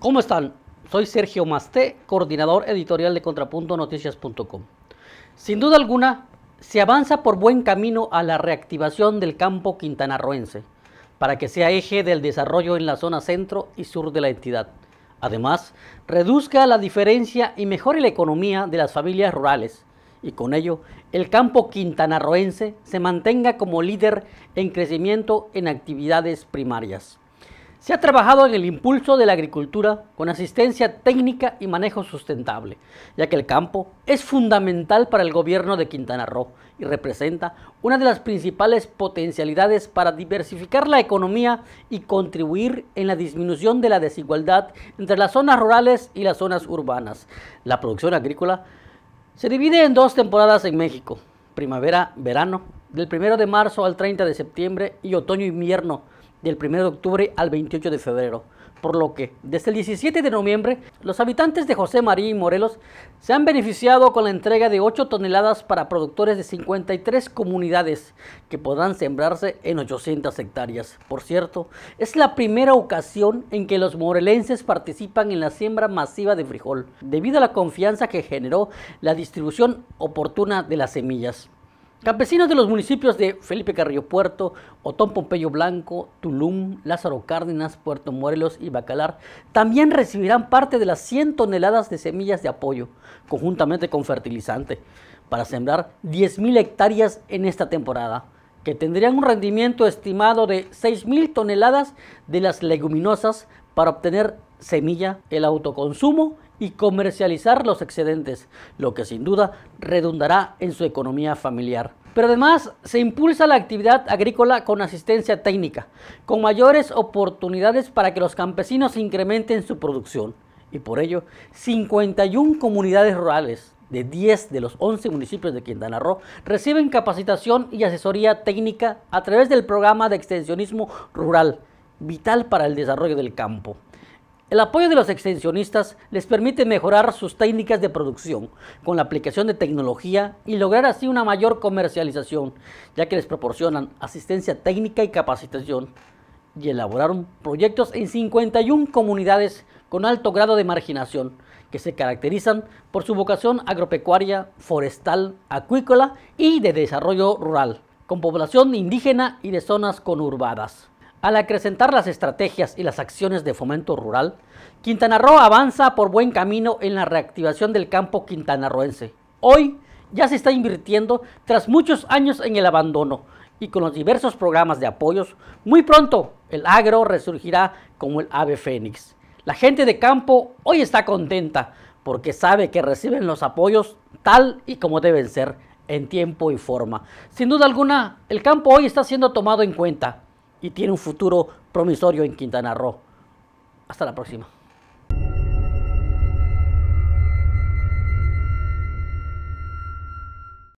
¿Cómo están? Soy Sergio Masté, coordinador editorial de ContrapuntoNoticias.com. Sin duda alguna, se avanza por buen camino a la reactivación del campo quintanarroense, para que sea eje del desarrollo en la zona centro y sur de la entidad. Además, reduzca la diferencia y mejore la economía de las familias rurales, y con ello el campo quintanarroense se mantenga como líder en crecimiento en actividades primarias. Se ha trabajado en el impulso de la agricultura con asistencia técnica y manejo sustentable, ya que el campo es fundamental para el gobierno de Quintana Roo y representa una de las principales potencialidades para diversificar la economía y contribuir en la disminución de la desigualdad entre las zonas rurales y las zonas urbanas. La producción agrícola se divide en dos temporadas en México, primavera-verano, del 1 de marzo al 30 de septiembre y otoño-invierno, del 1 de octubre al 28 de febrero, por lo que desde el 17 de noviembre los habitantes de José María y Morelos se han beneficiado con la entrega de 8 toneladas para productores de 53 comunidades que podrán sembrarse en 800 hectáreas. Por cierto, es la primera ocasión en que los morelenses participan en la siembra masiva de frijol, debido a la confianza que generó la distribución oportuna de las semillas. Campesinos de los municipios de Felipe Carrillo Puerto, Otón Pompeyo Blanco, Tulum, Lázaro Cárdenas, Puerto Morelos y Bacalar también recibirán parte de las 100 toneladas de semillas de apoyo, conjuntamente con fertilizante, para sembrar 10.000 hectáreas en esta temporada, que tendrían un rendimiento estimado de 6.000 toneladas de las leguminosas para obtener semilla, el autoconsumo y comercializar los excedentes, lo que sin duda redundará en su economía familiar. Pero además se impulsa la actividad agrícola con asistencia técnica, con mayores oportunidades para que los campesinos incrementen su producción. Y por ello, 51 comunidades rurales de 10 de los 11 municipios de Quintana Roo reciben capacitación y asesoría técnica a través del programa de extensionismo rural, vital para el desarrollo del campo. El apoyo de los extensionistas les permite mejorar sus técnicas de producción con la aplicación de tecnología y lograr así una mayor comercialización, ya que les proporcionan asistencia técnica y capacitación y elaboraron proyectos en 51 comunidades con alto grado de marginación, que se caracterizan por su vocación agropecuaria, forestal, acuícola y de desarrollo rural, con población indígena y de zonas conurbadas. Al acrecentar las estrategias y las acciones de fomento rural, Quintana Roo avanza por buen camino en la reactivación del campo quintanarroense. Hoy ya se está invirtiendo tras muchos años en el abandono y con los diversos programas de apoyos, muy pronto el agro resurgirá como el ave fénix. La gente de campo hoy está contenta porque sabe que reciben los apoyos tal y como deben ser, en tiempo y forma. Sin duda alguna, el campo hoy está siendo tomado en cuenta y tiene un futuro promisorio en Quintana Roo. Hasta la próxima.